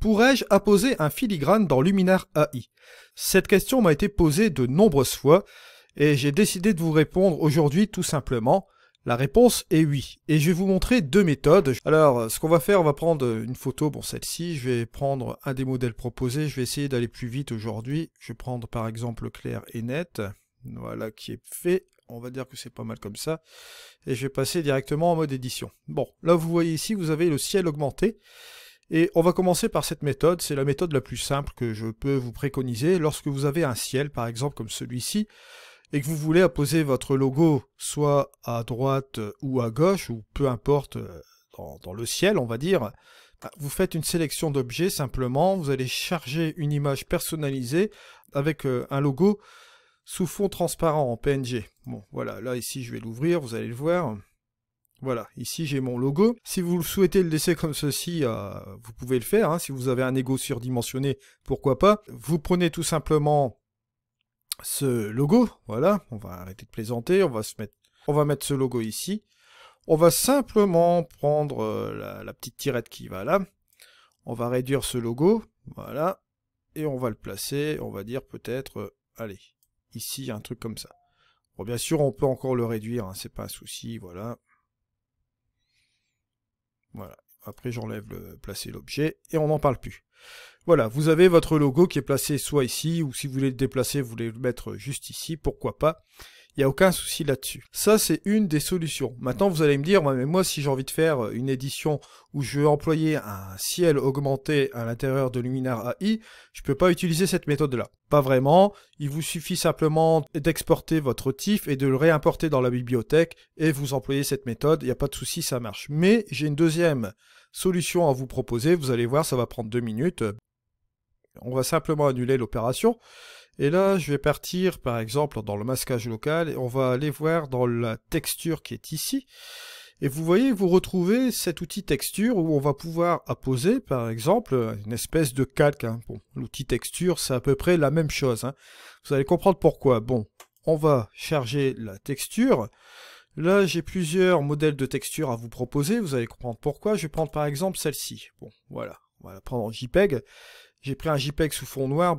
Pourrais-je apposer un filigrane dans Luminar AI Cette question m'a été posée de nombreuses fois et j'ai décidé de vous répondre aujourd'hui tout simplement. La réponse est oui. Et je vais vous montrer deux méthodes. Alors, ce qu'on va faire, on va prendre une photo, bon celle-ci, je vais prendre un des modèles proposés, je vais essayer d'aller plus vite aujourd'hui. Je vais prendre par exemple clair et net, voilà qui est fait. On va dire que c'est pas mal comme ça. Et je vais passer directement en mode édition. Bon, là vous voyez ici, vous avez le ciel augmenté. Et on va commencer par cette méthode, c'est la méthode la plus simple que je peux vous préconiser. Lorsque vous avez un ciel, par exemple comme celui-ci, et que vous voulez apposer votre logo soit à droite ou à gauche, ou peu importe euh, dans, le ciel, on va dire, bah, vous faites une sélection d'objets simplement, vous allez charger une image personnalisée avec euh, un logo sous fond transparent en PNG. Bon, voilà, là ici je vais l'ouvrir, vous allez le voir. Voilà, ici j'ai mon logo. Si vous souhaitez le laisser comme ceci, euh, vous pouvez le faire. Hein. Si vous avez un ego surdimensionné, pourquoi pas. Vous prenez tout simplement ce logo. Voilà, on va arrêter de plaisanter. On va, se mettre, on va mettre ce logo ici. On va simplement prendre euh, la, petite tirette qui va là. On va réduire ce logo. Voilà. Et on va le placer, on va dire peut-être, euh, allez, ici, un truc comme ça. Bon, bien sûr, on peut encore le réduire, hein, c'est pas un souci, voilà. Après, j'enlève le placer l'objet et on n'en parle plus. Voilà, vous avez votre logo qui est placé soit ici, ou si vous voulez le déplacer, vous voulez le mettre juste ici, pourquoi pas. Il n'y a aucun souci là-dessus. Ça, c'est une des solutions. Maintenant, vous allez me dire, mais moi, si j'ai envie de faire euh, une édition où je veux employer un ciel augmenté à l'intérieur de Luminar AI, je ne peux pas utiliser cette méthode-là. Pas vraiment. Il vous suffit simplement d'exporter votre TIFF et de le réimporter dans la bibliothèque et vous employez cette méthode. Il n'y a pas de souci, ça marche. Mais j'ai une deuxième solution à vous proposer. Vous allez voir, ça va prendre deux minutes. On va simplement annuler l'opération. Et là, je vais partir, par exemple, dans le masquage local, et on va aller voir dans la texture qui est ici. Et vous voyez, vous retrouvez cet outil texture où on va pouvoir apposer, par exemple, une espèce de calque. Hein. Bon, l'outil texture, c'est à peu près la même chose. Hein. Vous allez comprendre pourquoi. Bon, on va charger la texture. Là, j'ai plusieurs modèles de texture à vous proposer. Vous allez comprendre pourquoi. Je vais prendre, par exemple, celle-ci. Bon, voilà. On va la prendre en JPEG. J'ai pris un JPEG sous fond noir.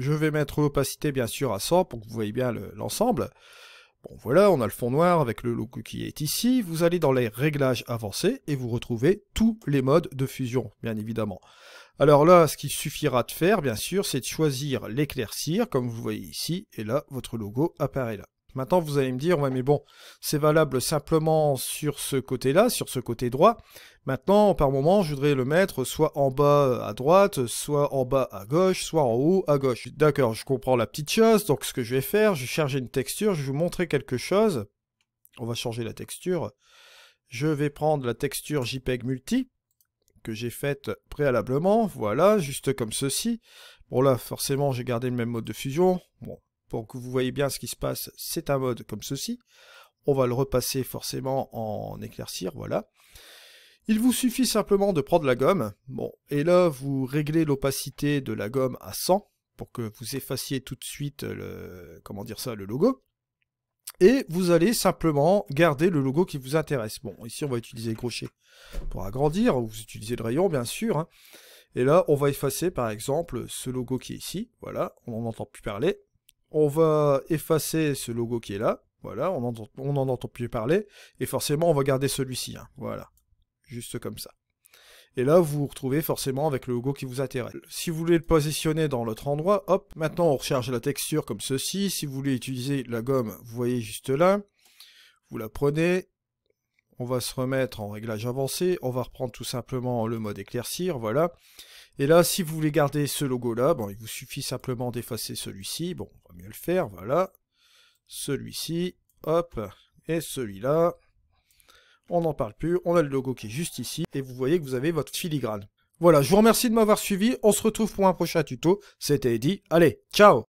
Je vais mettre l'opacité bien sûr à 100 pour que vous voyez bien l'ensemble. Bon voilà, on a le fond noir avec le logo qui est ici. Vous allez dans les réglages avancés et vous retrouvez tous les modes de fusion, bien évidemment. Alors là, ce qu'il suffira de faire, bien sûr, c'est de choisir l'éclaircir, comme vous voyez ici, et là, votre logo apparaît là. Maintenant, vous allez me dire, ouais, mais bon, c'est valable simplement sur ce côté-là, sur ce côté droit. Maintenant, par moment, je voudrais le mettre soit en bas euh, à droite, soit en bas à gauche, soit en haut à gauche. D'accord, je comprends la petite chose. Donc, ce que je vais faire, je vais charger une texture, je vais vous montrer quelque chose. On va changer la texture. Je vais prendre la texture JPEG multi que j'ai faite préalablement. Voilà, juste comme ceci. Bon là, forcément, j'ai gardé le même mode de fusion. Bon, pour que vous voyez bien ce qui se passe, c'est un mode comme ceci. On va le repasser forcément en éclaircir, voilà. Il vous suffit simplement de prendre la gomme, bon, et là vous réglez l'opacité de la gomme à 100 pour que vous effaciez tout de suite le, comment dire ça, le logo. Et vous allez simplement garder le logo qui vous intéresse. Bon, ici on va utiliser le crochet pour agrandir, vous utilisez le rayon bien sûr. Hein. Et là on va effacer par exemple ce logo qui est ici, voilà, on n'en entend plus parler on va effacer ce logo qui est là. Voilà, on n'en entend plus parler. Et forcément, on va garder celui-ci. Hein. voilà, juste comme ça. Et là, vous vous retrouvez forcément avec le logo qui vous intéresse. Si vous voulez le positionner dans l'autre endroit, hop, maintenant on recharge la texture comme ceci. Si vous voulez utiliser la gomme, vous voyez juste là. Vous la prenez. On va se remettre en réglage avancé. On va reprendre tout simplement le mode éclaircir, voilà. Et là, si vous voulez garder ce logo-là, bon, il vous suffit simplement d'effacer celui-ci. Bon, on va mieux le faire, voilà. Celui-ci, hop, et celui-là. On n'en parle plus, on a le logo qui est juste ici, et vous voyez que vous avez votre filigrane. Voilà, je vous remercie de m'avoir suivi, on se retrouve pour un prochain tuto, c'était Eddy, allez, ciao